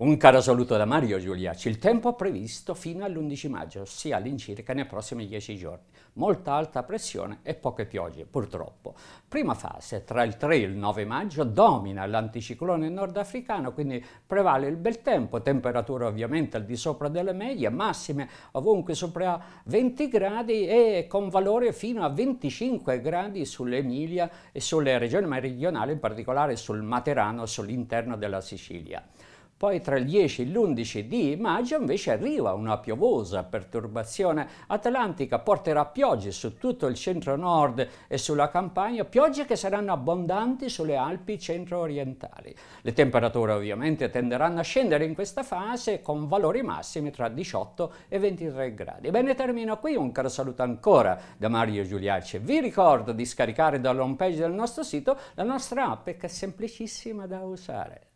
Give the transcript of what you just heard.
Un caro saluto da Mario Giuliacci. Il tempo previsto fino all'11 maggio, ossia all'incirca nei prossimi 10 giorni. Molta alta pressione e poche piogge, purtroppo. Prima fase, tra il 3 e il 9 maggio, domina l'anticiclone nordafricano, quindi prevale il bel tempo, temperature ovviamente al di sopra delle medie, massime ovunque sopra 20 gradi e con valore fino a 25 gradi sull'Emilia e sulle regioni meridionali, in particolare sul Materano, sull'interno della Sicilia. Poi tra il 10 e l'11 di maggio invece arriva una piovosa perturbazione atlantica, porterà piogge su tutto il centro-nord e sulla campagna, piogge che saranno abbondanti sulle Alpi centro-orientali. Le temperature ovviamente tenderanno a scendere in questa fase con valori massimi tra 18 e 23 gradi. Bene, termino qui, un caro saluto ancora da Mario Giuliacci. Vi ricordo di scaricare dall'home page del nostro sito la nostra app che è semplicissima da usare.